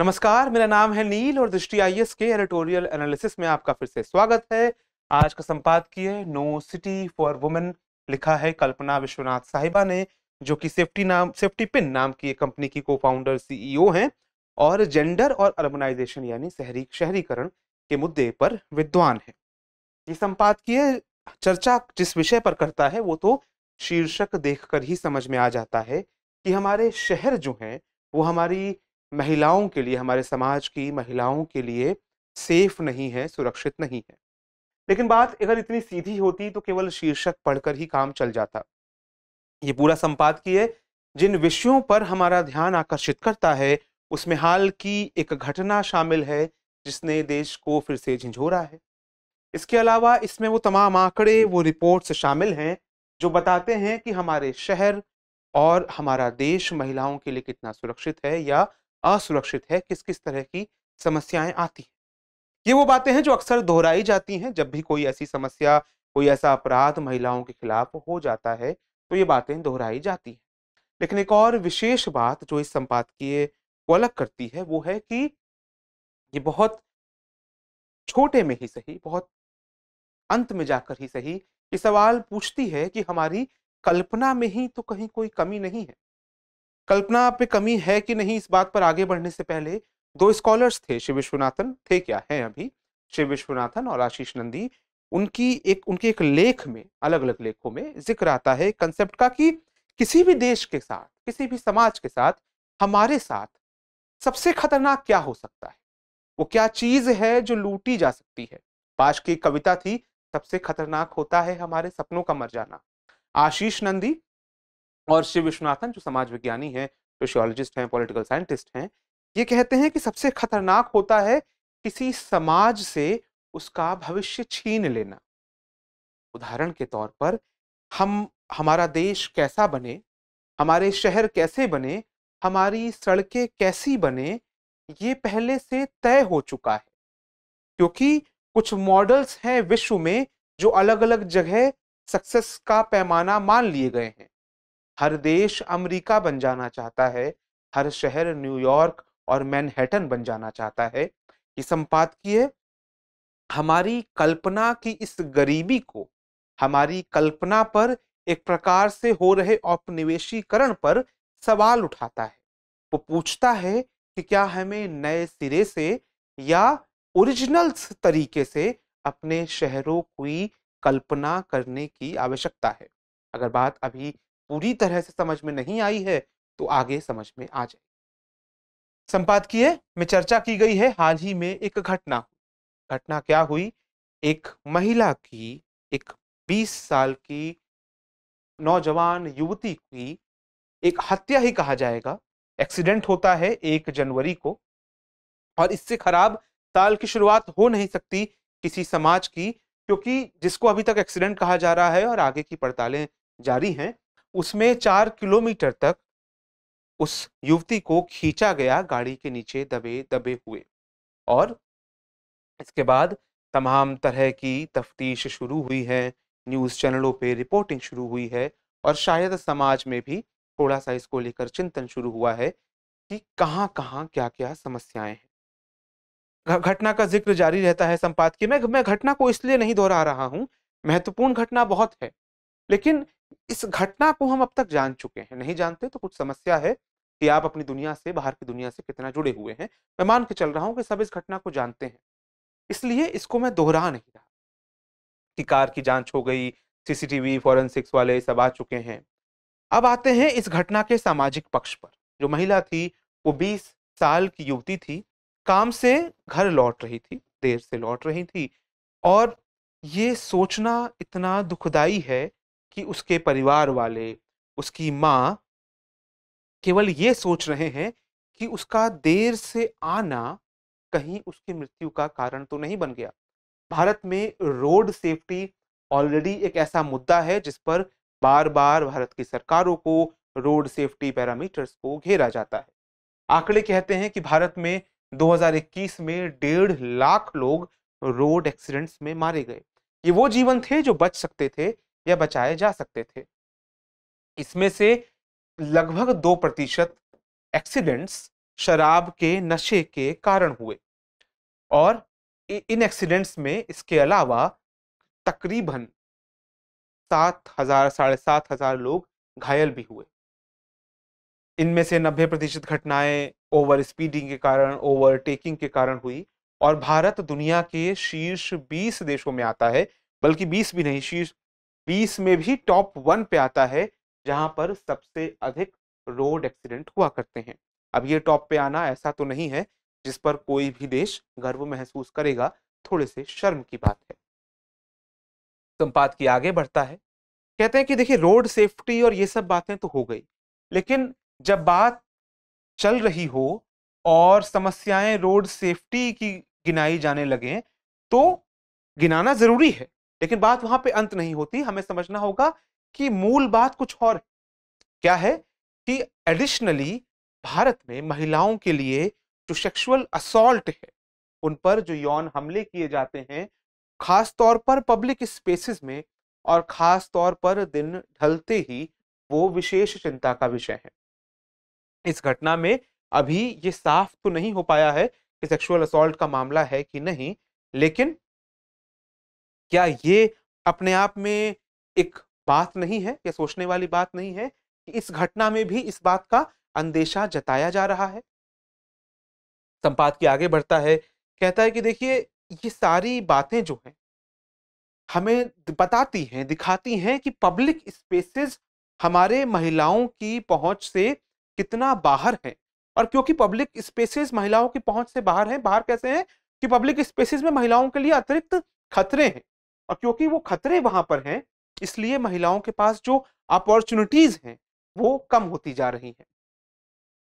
नमस्कार मेरा नाम है नील और दृष्टि आई के एडिटोरियल एनालिसिस में आपका फिर से स्वागत है आज का संपादकीय नो सिटी फॉर वुमेन लिखा है कल्पना विश्वनाथ साहिबा ने जो कि सेफ्टी नाम सेफ्टी पिन नाम की एक कंपनी की को फाउंडर सीईओ हैं और जेंडर और अर्बनाइजेशन यानी शहरी शहरीकरण के मुद्दे पर विद्वान है ये संपादकीय चर्चा जिस विषय पर करता है वो तो शीर्षक देखकर ही समझ में आ जाता है कि हमारे शहर जो हैं वो हमारी महिलाओं के लिए हमारे समाज की महिलाओं के लिए सेफ नहीं है सुरक्षित नहीं है लेकिन बात अगर इतनी सीधी होती तो केवल शीर्षक पढ़कर ही काम चल जाता ये पूरा संपादकीय जिन विषयों पर हमारा ध्यान आकर्षित करता है उसमें हाल की एक घटना शामिल है जिसने देश को फिर से झिझोरा है इसके अलावा इसमें वो तमाम आंकड़े वो रिपोर्ट्स शामिल हैं जो बताते हैं कि हमारे शहर और हमारा देश महिलाओं के लिए कितना सुरक्षित है या असुरक्षित है किस किस तरह की समस्याएं आती हैं ये वो बातें हैं जो अक्सर दोहराई जाती हैं जब भी कोई ऐसी समस्या कोई ऐसा अपराध महिलाओं के खिलाफ हो जाता है तो ये बातें दोहराई जाती हैं लेकिन एक और विशेष बात जो इस संपादकीय को अलग करती है वो है कि ये बहुत छोटे में ही सही बहुत अंत में जाकर ही सही ये सवाल पूछती है कि हमारी कल्पना में ही तो कहीं कोई कमी नहीं है कल्पना पे कमी है कि नहीं इस बात पर आगे बढ़ने से पहले दो स्कॉलर्स थे शिव विश्वनाथन थे क्या है अभी शिव विश्वनाथन और आशीष नंदी उनकी एक उनके एक लेख में अलग अलग लेखों में जिक्र आता है कंसेप्ट का कि किसी भी देश के साथ किसी भी समाज के साथ हमारे साथ सबसे खतरनाक क्या हो सकता है वो क्या चीज है जो लूटी जा सकती है पाश की कविता थी सबसे खतरनाक होता है हमारे सपनों का मर जाना आशीष नंदी और शिव विश्वनाथन जो समाज विज्ञानी हैं सोशियोलॉजिस्ट हैं पॉलिटिकल साइंटिस्ट हैं ये कहते हैं कि सबसे खतरनाक होता है किसी समाज से उसका भविष्य छीन लेना उदाहरण के तौर पर हम हमारा देश कैसा बने हमारे शहर कैसे बने हमारी सड़कें कैसी बने ये पहले से तय हो चुका है क्योंकि कुछ मॉडल्स हैं विश्व में जो अलग अलग जगह सक्सेस का पैमाना मान लिए गए हैं हर देश अमेरिका बन जाना चाहता है हर शहर न्यूयॉर्क और मैनहेटन बन जाना चाहता है ये संपादकीय हमारी कल्पना की इस गरीबी को हमारी कल्पना पर एक प्रकार से हो रहे औपनिवेशीकरण पर सवाल उठाता है वो पूछता है कि क्या हमें नए सिरे से या ओरिजिनल तरीके से अपने शहरों की कल्पना करने की आवश्यकता है अगर बात अभी पूरी तरह से समझ में नहीं आई है तो आगे समझ में आ जाए संपादकीय में चर्चा की गई है हाल ही में एक घटना घटना क्या हुई एक महिला की एक 20 साल की नौजवान युवती की एक हत्या ही कहा जाएगा एक्सीडेंट होता है एक जनवरी को और इससे खराब साल की शुरुआत हो नहीं सकती किसी समाज की क्योंकि जिसको अभी तक एक्सीडेंट कहा जा रहा है और आगे की पड़तालें जारी हैं उसमें चार किलोमीटर तक उस युवती को खींचा गया गाड़ी के नीचे दबे दबे हुए और इसके बाद तमाम तरह की तफ्तीश शुरू हुई है न्यूज़ चैनलों पे रिपोर्टिंग शुरू हुई है और शायद समाज में भी थोड़ा सा इसको लेकर चिंतन शुरू हुआ है कि कहाँ कहाँ क्या क्या समस्याएं हैं घटना का जिक्र जारी रहता है संपादकीय में मैं घटना को इसलिए नहीं दोहरा रहा हूँ महत्वपूर्ण घटना बहुत है लेकिन इस घटना को हम अब तक जान चुके हैं नहीं जानते तो कुछ समस्या है कि आप अपनी दुनिया से बाहर की दुनिया से कितना जुड़े हुए हैं मैं मान के चल रहा हूं कि सब इस घटना को जानते हैं इसलिए इसको मैं दोहरा नहीं रहा कि कार की जांच हो गई सीसीटीवी फॉरेंसिक्स वाले सब आ चुके हैं अब आते हैं इस घटना के सामाजिक पक्ष पर जो महिला थी वो 20 साल की युवती थी काम से घर लौट रही थी देर से लौट रही थी और ये सोचना इतना दुखदाई है कि उसके परिवार वाले उसकी माँ केवल ये सोच रहे हैं कि उसका देर से आना कहीं उसकी मृत्यु का कारण तो नहीं बन गया भारत में रोड सेफ्टी ऑलरेडी एक ऐसा मुद्दा है जिस पर बार बार भारत की सरकारों को रोड सेफ्टी पैरामीटर्स को घेरा जाता है आंकड़े कहते हैं कि भारत में 2021 में डेढ़ लाख लोग रोड एक्सीडेंट्स में मारे गए ये वो जीवन थे जो बच सकते थे या बचाए जा सकते थे इसमें से लगभग दो प्रतिशत एक्सीडेंट्स शराब के नशे के कारण हुए और इन एक्सीडेंट्स में इसके अलावा तकरीबन सात हजार साढ़े सात हजार लोग घायल भी हुए इनमें से नब्बे प्रतिशत घटनाएं ओवर स्पीडिंग के कारण ओवरटेकिंग के कारण हुई और भारत दुनिया के शीर्ष बीस देशों में आता है बल्कि बीस भी नहीं शीर्ष बीस में भी टॉप वन पे आता है जहां पर सबसे अधिक रोड एक्सीडेंट हुआ करते हैं अब ये टॉप पे आना ऐसा तो नहीं है जिस पर कोई भी देश गर्व महसूस करेगा थोड़े से शर्म की बात है संपाद की आगे बढ़ता है कहते हैं कि देखिए रोड सेफ्टी और ये सब बातें तो हो गई लेकिन जब बात चल रही हो और समस्याएं रोड सेफ्टी की गिनाई जाने लगे तो गिनाना जरूरी है लेकिन बात वहां पे अंत नहीं होती हमें समझना होगा कि मूल बात कुछ और क्या है कि एडिशनली भारत में महिलाओं के लिए जो सेक्सुअल असॉल्ट है उन पर जो यौन हमले किए जाते हैं खास तौर पर पब्लिक स्पेसेस में और खास तौर पर दिन ढलते ही वो विशेष चिंता का विषय है इस घटना में अभी ये साफ तो नहीं हो पाया है कि सेक्सुअल असॉल्ट का मामला है कि नहीं लेकिन क्या ये अपने आप में एक बात नहीं है या सोचने वाली बात नहीं है कि इस घटना में भी इस बात का अंदेशा जताया जा रहा है संपाद के आगे बढ़ता है कहता है कि देखिए ये सारी बातें जो हैं हमें बताती हैं दिखाती हैं कि पब्लिक स्पेसेस हमारे महिलाओं की पहुंच से कितना बाहर है और क्योंकि पब्लिक स्पेसेस महिलाओं की पहुंच से बाहर है बाहर कैसे हैं कि पब्लिक स्पेसेस में महिलाओं के लिए अतिरिक्त खतरे हैं और क्योंकि वो खतरे वहां पर हैं इसलिए महिलाओं के पास जो अपॉर्चुनिटीज हैं वो कम होती जा रही हैं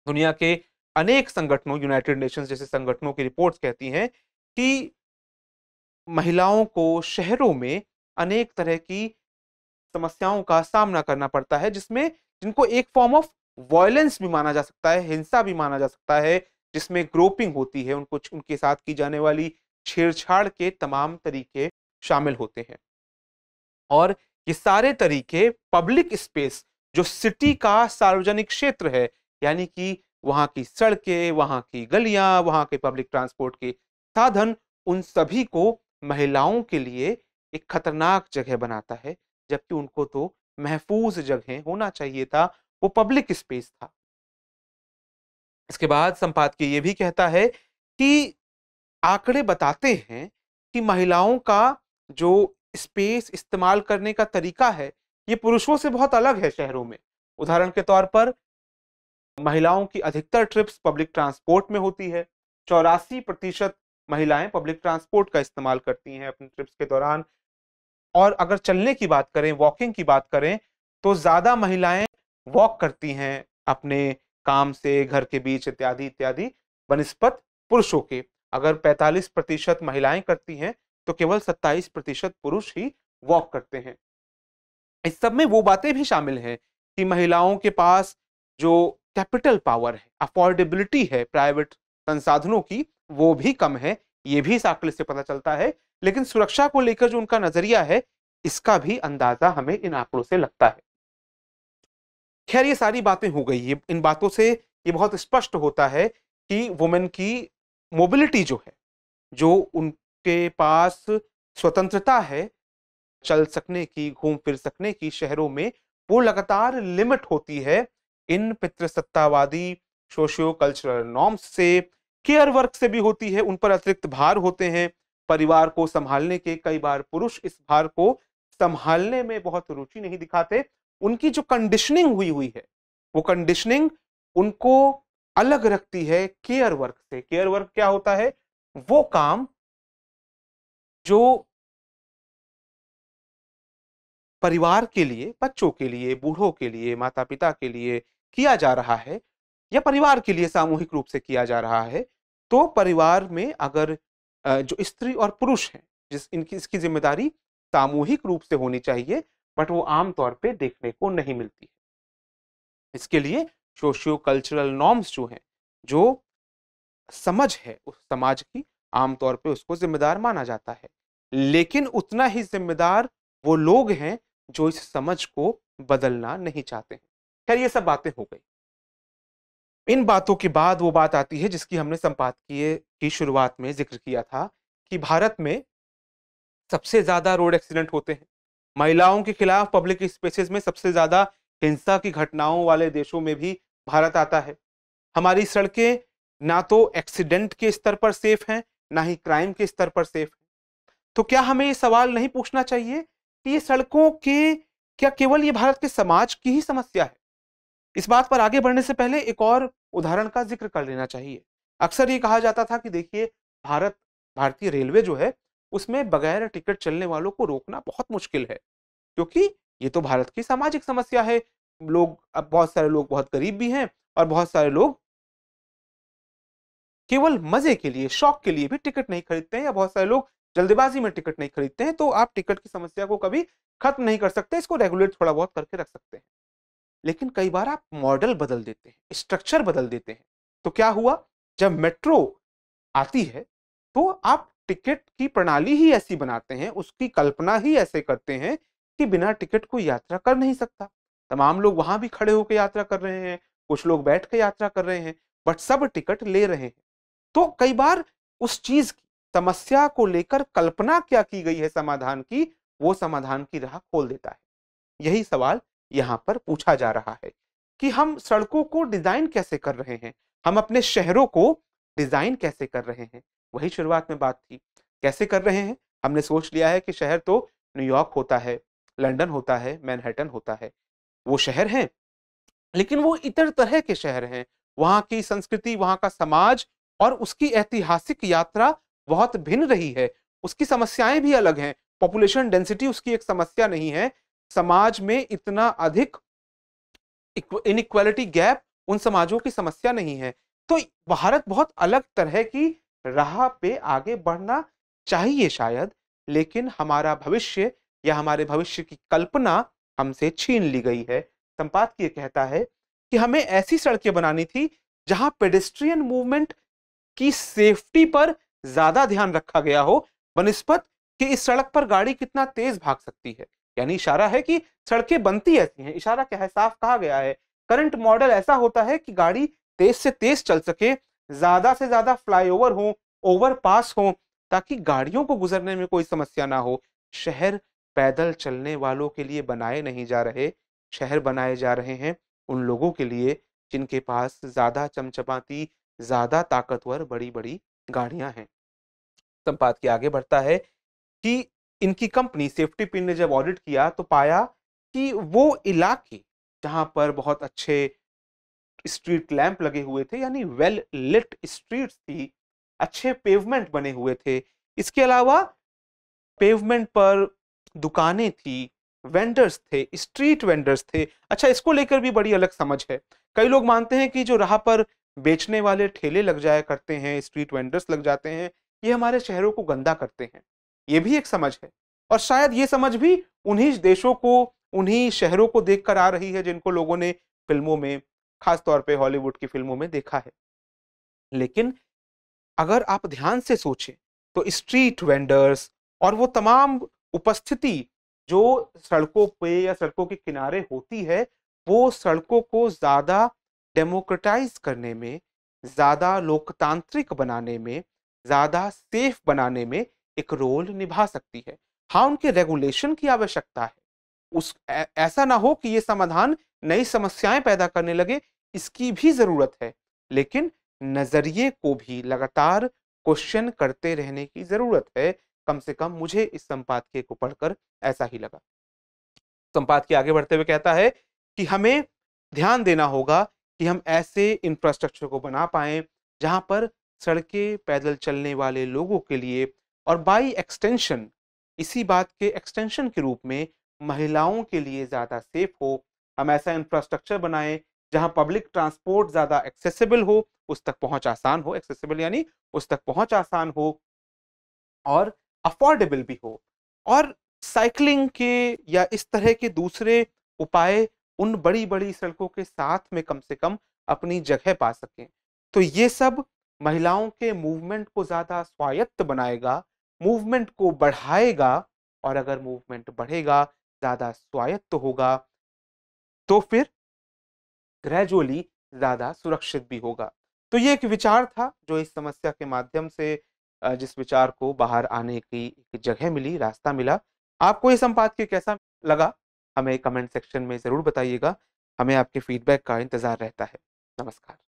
दुनिया के अनेक संगठनों यूनाइटेड नेशंस जैसे संगठनों की रिपोर्ट्स कहती हैं कि महिलाओं को शहरों में अनेक तरह की समस्याओं का सामना करना पड़ता है जिसमें जिनको एक फॉर्म ऑफ वायलेंस भी माना जा सकता है हिंसा भी माना जा सकता है जिसमें ग्रोपिंग होती है उनको उनके साथ की जाने वाली छेड़छाड़ के तमाम तरीके शामिल होते हैं और ये सारे तरीके पब्लिक स्पेस जो सिटी का सार्वजनिक क्षेत्र है यानी कि वहाँ की सड़कें वहाँ की गलियाँ वहाँ के पब्लिक ट्रांसपोर्ट के साधन उन सभी को महिलाओं के लिए एक खतरनाक जगह बनाता है जबकि उनको तो महफूज जगह होना चाहिए था वो पब्लिक स्पेस था इसके बाद संपादकीय ये भी कहता है कि आंकड़े बताते हैं कि महिलाओं का जो स्पेस इस्तेमाल करने का तरीका है ये पुरुषों से बहुत अलग है शहरों में उदाहरण के तौर पर महिलाओं की अधिकतर ट्रिप्स पब्लिक ट्रांसपोर्ट में होती है चौरासी प्रतिशत महिलाएं पब्लिक ट्रांसपोर्ट का इस्तेमाल करती हैं अपनी ट्रिप्स के दौरान और अगर चलने की बात करें वॉकिंग की बात करें तो ज़्यादा महिलाएं वॉक करती हैं अपने काम से घर के बीच इत्यादि इत्यादि बनस्पत पुरुषों के अगर 45 प्रतिशत महिलाएं करती हैं तो केवल 27 प्रतिशत पुरुष ही वॉक करते हैं इस सब में वो बातें भी शामिल हैं कि महिलाओं के पास जो कैपिटल पावर है अफोर्डेबिलिटी है प्राइवेट संसाधनों की वो भी कम है ये भी इस आकलन से पता चलता है लेकिन सुरक्षा को लेकर जो उनका नजरिया है इसका भी अंदाजा हमें इन आंकड़ों से लगता है खैर ये सारी बातें हो गई है इन बातों से ये बहुत स्पष्ट होता है कि वुमेन की मोबिलिटी जो है जो उन के पास स्वतंत्रता है चल सकने की घूम फिर सकने की शहरों में वो लगातार लिमिट होती है इन पितृसत्तावादी सोशियो कल्चरल नॉर्म्स से केयर वर्क से भी होती है उन पर अतिरिक्त भार होते हैं परिवार को संभालने के कई बार पुरुष इस भार को संभालने में बहुत रुचि नहीं दिखाते उनकी जो कंडीशनिंग हुई हुई है वो कंडीशनिंग उनको अलग रखती है केयर वर्क से केयर वर्क क्या होता है वो काम जो परिवार के लिए बच्चों के लिए बूढ़ों के लिए माता पिता के लिए किया जा रहा है या परिवार के लिए सामूहिक रूप से किया जा रहा है तो परिवार में अगर जो स्त्री और पुरुष हैं जिस इनकी इसकी जिम्मेदारी सामूहिक रूप से होनी चाहिए बट वो आमतौर पे देखने को नहीं मिलती है इसके लिए सोशियो कल्चरल नॉर्म्स जो हैं जो समझ है उस समाज की आमतौर पे उसको जिम्मेदार माना जाता है लेकिन उतना ही जिम्मेदार वो लोग हैं जो इस समझ को बदलना नहीं चाहते हैं खैर ये सब बातें हो गई इन बातों के बाद वो बात आती है जिसकी हमने संपादकीय की शुरुआत में जिक्र किया था कि भारत में सबसे ज्यादा रोड एक्सीडेंट होते हैं महिलाओं के खिलाफ पब्लिक स्पेसेस में सबसे ज्यादा हिंसा की घटनाओं वाले देशों में भी भारत आता है हमारी सड़कें ना तो एक्सीडेंट के स्तर पर सेफ हैं ना ही क्राइम के स्तर पर सेफ है तो क्या हमें ये सवाल नहीं पूछना चाहिए कि ये सड़कों के क्या केवल ये भारत के समाज की ही समस्या है इस बात पर आगे बढ़ने से पहले एक और उदाहरण का जिक्र कर लेना चाहिए अक्सर ये कहा जाता था कि देखिए भारत भारतीय रेलवे जो है उसमें बगैर टिकट चलने वालों को रोकना बहुत मुश्किल है क्योंकि ये तो भारत की सामाजिक समस्या है लोग अब बहुत सारे लोग बहुत गरीब भी हैं और बहुत सारे लोग केवल मजे के लिए शौक के लिए भी टिकट नहीं खरीदते हैं या बहुत सारे लोग जल्दबाजी में टिकट नहीं खरीदते हैं तो आप टिकट की समस्या को कभी खत्म नहीं कर सकते इसको रेगुलेट थोड़ा बहुत करके रख सकते हैं लेकिन कई बार आप मॉडल बदल देते हैं स्ट्रक्चर बदल देते हैं तो क्या हुआ जब मेट्रो आती है तो आप टिकट की प्रणाली ही ऐसी बनाते हैं उसकी कल्पना ही ऐसे करते हैं कि बिना टिकट को यात्रा कर नहीं सकता तमाम लोग वहां भी खड़े होकर यात्रा कर रहे हैं कुछ लोग बैठ कर यात्रा कर रहे हैं बट सब टिकट ले रहे हैं तो कई बार उस चीज की समस्या को लेकर कल्पना क्या की गई है समाधान की वो समाधान की राह खोल देता है यही सवाल यहाँ पर पूछा जा रहा है कि हम सड़कों को डिजाइन कैसे कर रहे हैं हम अपने शहरों को डिजाइन कैसे कर रहे हैं वही शुरुआत में बात थी कैसे कर रहे हैं हमने सोच लिया है कि शहर तो न्यूयॉर्क होता है लंदन होता है मैनहट्टन होता है वो शहर हैं लेकिन वो इतर तरह के शहर हैं वहाँ की संस्कृति वहाँ का समाज और उसकी ऐतिहासिक यात्रा बहुत भिन्न रही है उसकी समस्याएं भी अलग हैं पॉपुलेशन डेंसिटी उसकी एक समस्या नहीं है समाज में इतना अधिक इनक्वालिटी गैप उन समाजों की समस्या नहीं है तो भारत बहुत अलग तरह की राह पे आगे बढ़ना चाहिए शायद लेकिन हमारा भविष्य या हमारे भविष्य की कल्पना हमसे छीन ली गई है संपादकीय कहता है कि हमें ऐसी सड़कें बनानी थी जहां पेडेस्ट्रियन मूवमेंट की सेफ्टी पर ज्यादा ध्यान रखा गया हो बनस्पत कि इस सड़क पर गाड़ी कितना तेज भाग सकती है यानी इशारा है कि सड़कें बनती ऐसी हैं इशारा क्या है साफ कहा गया है करंट मॉडल ऐसा होता है कि गाड़ी तेज से तेज चल सके ज्यादा से ज्यादा फ्लाईओवर हो ओवरपास हो ताकि गाड़ियों को गुजरने में कोई समस्या ना हो शहर पैदल चलने वालों के लिए बनाए नहीं जा रहे शहर बनाए जा रहे हैं उन लोगों के लिए जिनके पास ज्यादा चमचमाती ज्यादा ताकतवर बड़ी बड़ी गाड़ियां हैं संपादकीय आगे बढ़ता है कि इनकी कंपनी सेफ्टी पिन ने जब ऑडिट किया तो पाया कि वो इलाके जहां पर बहुत अच्छे स्ट्रीट लैंप लगे हुए थे यानी वेल लिट स्ट्रीट थी अच्छे पेवमेंट बने हुए थे इसके अलावा पेवमेंट पर दुकानें थी वेंडर्स थे स्ट्रीट वेंडर्स थे अच्छा इसको लेकर भी बड़ी अलग समझ है कई लोग मानते हैं कि जो राह पर बेचने वाले ठेले लग जाया करते हैं स्ट्रीट वेंडर्स लग जाते हैं ये हमारे शहरों को गंदा करते हैं ये भी एक समझ है और शायद ये समझ भी उन्हीं देशों को उन्हीं शहरों को देख कर आ रही है जिनको लोगों ने फिल्मों में खासतौर पर हॉलीवुड की फिल्मों में देखा है लेकिन अगर आप ध्यान से सोचें तो स्ट्रीट वेंडर्स और वो तमाम उपस्थिति जो सड़कों पे या सड़कों के किनारे होती है वो सड़कों को ज़्यादा डेमोक्रेटाइज करने में ज़्यादा लोकतांत्रिक बनाने में ज़्यादा सेफ बनाने में एक रोल निभा सकती है हाँ उनके रेगुलेशन की आवश्यकता है उस ऐसा ना हो कि ये समाधान नई समस्याएं पैदा करने लगे इसकी भी ज़रूरत है लेकिन नज़रिए को भी लगातार क्वेश्चन करते रहने की ज़रूरत है कम से कम मुझे इस संपादकीय को पढ़कर ऐसा ही लगा संपादकीय आगे बढ़ते हुए कहता है कि हमें ध्यान देना होगा कि हम ऐसे इंफ्रास्ट्रक्चर को बना पाएँ जहाँ पर सड़कें पैदल चलने वाले लोगों के लिए और बाई एक्सटेंशन इसी बात के एक्सटेंशन के रूप में महिलाओं के लिए ज़्यादा सेफ हो हम ऐसा इंफ्रास्ट्रक्चर बनाएं जहां पब्लिक ट्रांसपोर्ट ज़्यादा एक्सेसिबल हो उस तक पहुंच आसान हो एक्सेसिबल यानी उस तक पहुंच आसान हो और अफोर्डेबल भी हो और साइकिलिंग के या इस तरह के दूसरे उपाय उन बड़ी बड़ी सड़कों के साथ में कम से कम अपनी जगह पा सकें तो ये सब महिलाओं के मूवमेंट को ज़्यादा स्वायत्त बनाएगा मूवमेंट को बढ़ाएगा और अगर मूवमेंट बढ़ेगा ज़्यादा स्वायत्त होगा तो फिर ग्रेजुअली ज़्यादा सुरक्षित भी होगा तो ये एक विचार था जो इस समस्या के माध्यम से जिस विचार को बाहर आने की एक जगह मिली रास्ता मिला आपको ये के कैसा लगा हमें कमेंट सेक्शन में ज़रूर बताइएगा हमें आपके फीडबैक का इंतज़ार रहता है नमस्कार